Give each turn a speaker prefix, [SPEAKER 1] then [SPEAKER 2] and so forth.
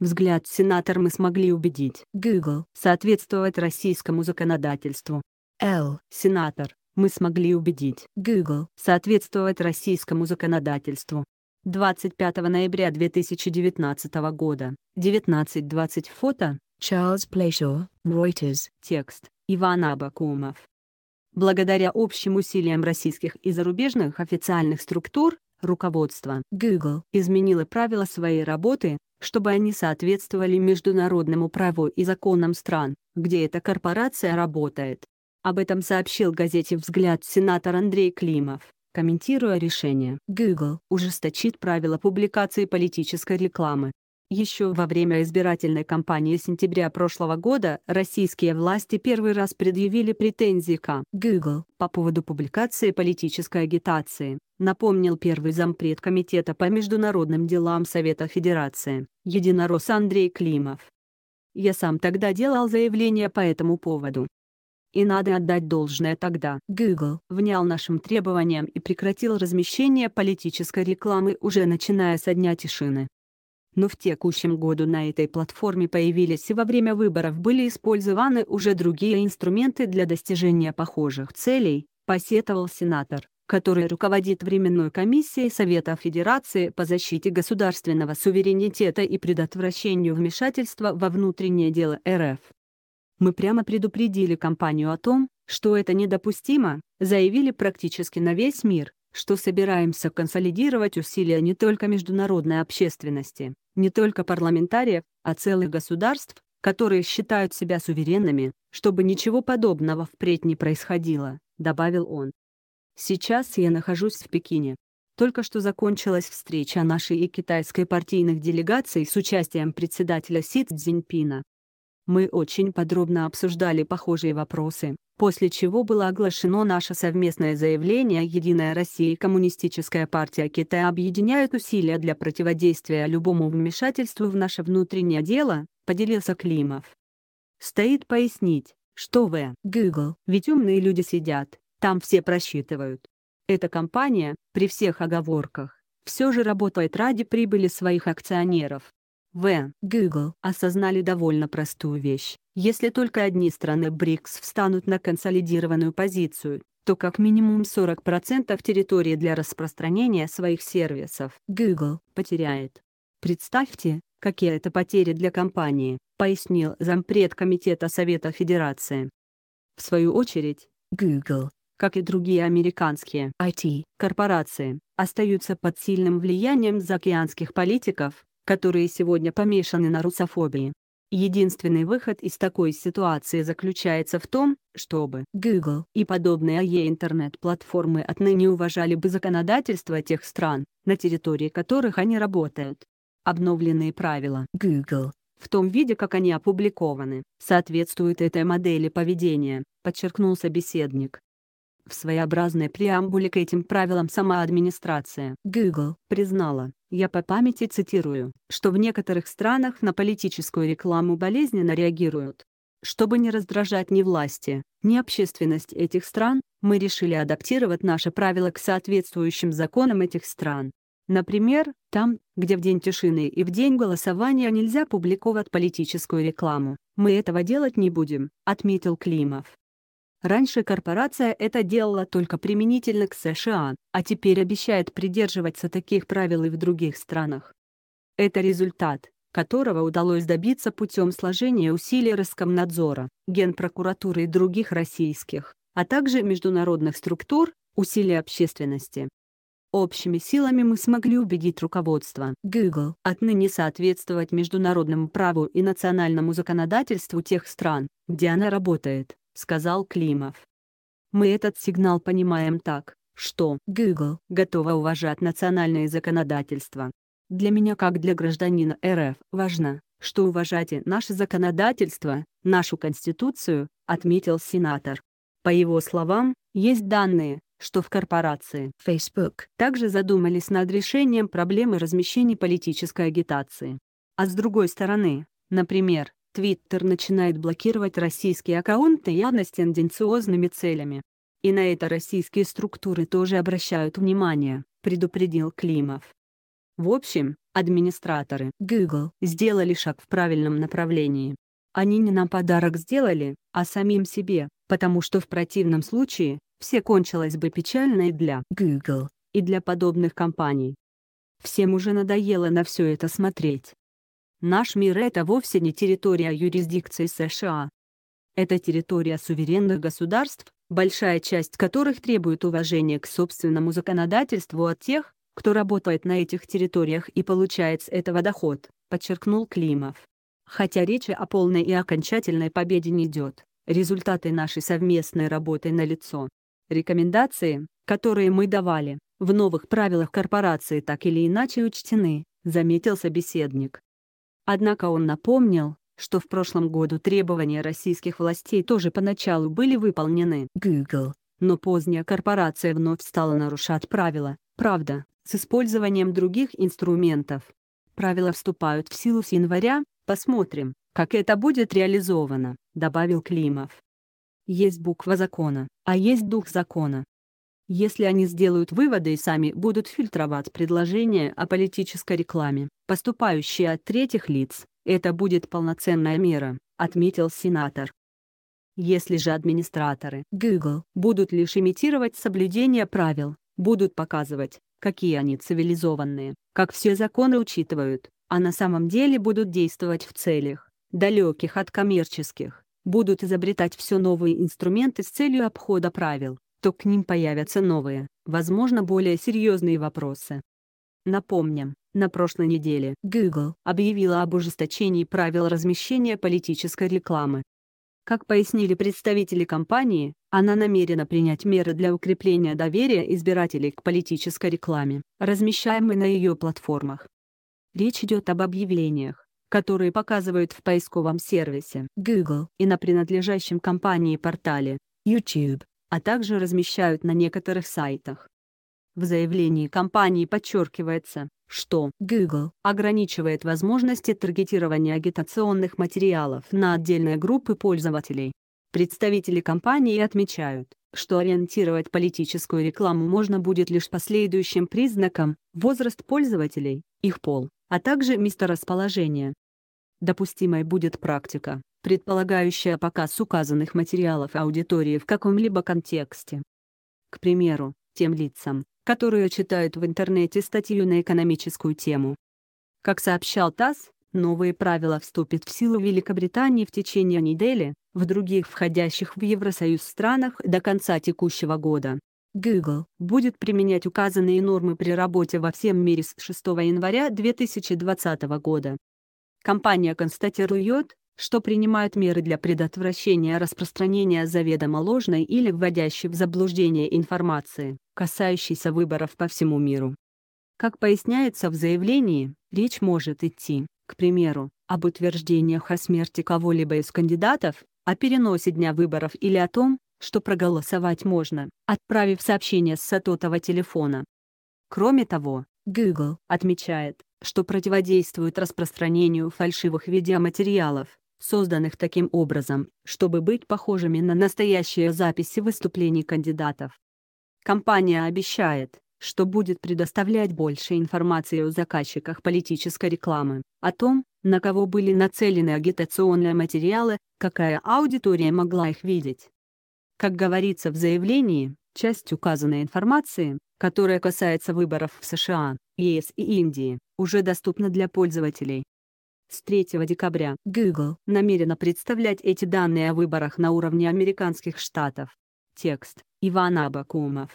[SPEAKER 1] Взгляд сенатор мы смогли убедить Google соответствовать российскому законодательству. Л. Сенатор, мы смогли убедить Google соответствовать российскому законодательству. 25 ноября 2019 года, 19.20 фото, Чарльз Плейшо, Reuters, текст, Иван Абакумов. Благодаря общим усилиям российских и зарубежных официальных структур, Руководство Google изменило правила своей работы, чтобы они соответствовали международному праву и законам стран, где эта корпорация работает. Об этом сообщил газете «Взгляд» сенатор Андрей Климов, комментируя решение. Google ужесточит правила публикации политической рекламы. Еще во время избирательной кампании сентября прошлого года российские власти первый раз предъявили претензии к Google по поводу публикации политической агитации, напомнил первый зампред Комитета по международным делам Совета Федерации, единорос Андрей Климов. Я сам тогда делал заявление по этому поводу. И надо отдать должное тогда. Google внял нашим требованиям и прекратил размещение политической рекламы уже начиная со дня тишины но в текущем году на этой платформе появились и во время выборов были использованы уже другие инструменты для достижения похожих целей, посетовал сенатор, который руководит Временной комиссией Совета Федерации по защите государственного суверенитета и предотвращению вмешательства во внутреннее дело РФ. «Мы прямо предупредили компанию о том, что это недопустимо», заявили практически на весь мир, что собираемся консолидировать усилия не только международной общественности, не только парламентариев, а целых государств, которые считают себя суверенными, чтобы ничего подобного впредь не происходило, добавил он. Сейчас я нахожусь в Пекине. Только что закончилась встреча нашей и китайской партийных делегаций с участием председателя Си Цзиньпина. Мы очень подробно обсуждали похожие вопросы, после чего было оглашено наше совместное заявление «Единая Россия и Коммунистическая партия Китая объединяют усилия для противодействия любому вмешательству в наше внутреннее дело», — поделился Климов. «Стоит пояснить, что в Google, ведь умные люди сидят, там все просчитывают. Эта компания, при всех оговорках, все же работает ради прибыли своих акционеров. В. Google осознали довольно простую вещь. Если только одни страны БРИКС встанут на консолидированную позицию, то как минимум 40% территории для распространения своих сервисов Google потеряет. Представьте, какие это потери для компании, пояснил зампред Комитета Совета Федерации. В свою очередь, Google, как и другие американские IT-корпорации, остаются под сильным влиянием заокеанских политиков, которые сегодня помешаны на русофобии. Единственный выход из такой ситуации заключается в том, чтобы Google и подобные ей интернет-платформы отныне уважали бы законодательство тех стран, на территории которых они работают. Обновленные правила Google в том виде, как они опубликованы, соответствуют этой модели поведения, подчеркнул собеседник. В своеобразной преамбуле к этим правилам сама администрация Google признала, я по памяти цитирую, что в некоторых странах на политическую рекламу болезненно реагируют. Чтобы не раздражать ни власти, ни общественность этих стран, мы решили адаптировать наши правила к соответствующим законам этих стран. Например, там, где в день тишины и в день голосования нельзя публиковать политическую рекламу, мы этого делать не будем, отметил Климов. Раньше корпорация это делала только применительно к США, а теперь обещает придерживаться таких правил и в других странах. Это результат, которого удалось добиться путем сложения усилий Роскомнадзора, Генпрокуратуры и других российских, а также международных структур, усилий общественности. Общими силами мы смогли убедить руководство Google отныне соответствовать международному праву и национальному законодательству тех стран, где она работает сказал Климов. Мы этот сигнал понимаем так, что Google готова уважать национальное законодательство. Для меня как для гражданина РФ важно, что уважайте наше законодательство, нашу Конституцию, отметил сенатор. По его словам, есть данные, что в корпорации Facebook также задумались над решением проблемы размещения политической агитации. А с другой стороны, например, Твиттер начинает блокировать российские аккаунты явно с тенденциозными целями. И на это российские структуры тоже обращают внимание, предупредил Климов. В общем, администраторы Google сделали шаг в правильном направлении. Они не нам подарок сделали, а самим себе, потому что в противном случае все кончилось бы печально и для Google, и для подобных компаний. Всем уже надоело на все это смотреть. Наш мир — это вовсе не территория юрисдикции США. Это территория суверенных государств, большая часть которых требует уважения к собственному законодательству от тех, кто работает на этих территориях и получает с этого доход, подчеркнул Климов. Хотя речи о полной и окончательной победе не идет, результаты нашей совместной работы налицо. Рекомендации, которые мы давали, в новых правилах корпорации так или иначе учтены, заметил собеседник. Однако он напомнил, что в прошлом году требования российских властей тоже поначалу были выполнены Google, но поздняя корпорация вновь стала нарушать правила, правда, с использованием других инструментов. Правила вступают в силу с января, посмотрим, как это будет реализовано, добавил Климов. Есть буква закона, а есть дух закона, если они сделают выводы и сами будут фильтровать предложения о политической рекламе, поступающие от третьих лиц, это будет полноценная мера, отметил сенатор. Если же администраторы Google будут лишь имитировать соблюдение правил, будут показывать, какие они цивилизованные, как все законы учитывают, а на самом деле будут действовать в целях, далеких от коммерческих, будут изобретать все новые инструменты с целью обхода правил, то к ним появятся новые, возможно более серьезные вопросы. Напомним, на прошлой неделе Google объявила об ужесточении правил размещения политической рекламы. Как пояснили представители компании, она намерена принять меры для укрепления доверия избирателей к политической рекламе, размещаемой на ее платформах. Речь идет об объявлениях, которые показывают в поисковом сервисе Google и на принадлежащем компании портале YouTube а также размещают на некоторых сайтах. В заявлении компании подчеркивается, что Google ограничивает возможности таргетирования агитационных материалов на отдельные группы пользователей. Представители компании отмечают, что ориентировать политическую рекламу можно будет лишь по следующим признакам – возраст пользователей, их пол, а также месторасположение. Допустимой будет практика, предполагающая показ указанных материалов аудитории в каком-либо контексте. К примеру, тем лицам, которые читают в интернете статью на экономическую тему. Как сообщал ТАСС, новые правила вступят в силу в Великобритании в течение недели, в других входящих в Евросоюз странах до конца текущего года. Google будет применять указанные нормы при работе во всем мире с 6 января 2020 года. Компания констатирует, что принимают меры для предотвращения распространения заведомо ложной или вводящей в заблуждение информации, касающейся выборов по всему миру. Как поясняется в заявлении, речь может идти, к примеру, об утверждениях о смерти кого-либо из кандидатов, о переносе дня выборов или о том, что проголосовать можно, отправив сообщение с сотового телефона. Кроме того, Google отмечает, что противодействует распространению фальшивых видеоматериалов, созданных таким образом, чтобы быть похожими на настоящие записи выступлений кандидатов. Компания обещает, что будет предоставлять больше информации о заказчиках политической рекламы, о том, на кого были нацелены агитационные материалы, какая аудитория могла их видеть. Как говорится в заявлении, часть указанной информации, которая касается выборов в США, ЕС и Индии, уже доступна для пользователей, с 3 декабря Google намерена представлять эти данные о выборах на уровне американских штатов. Текст Иван Абакумов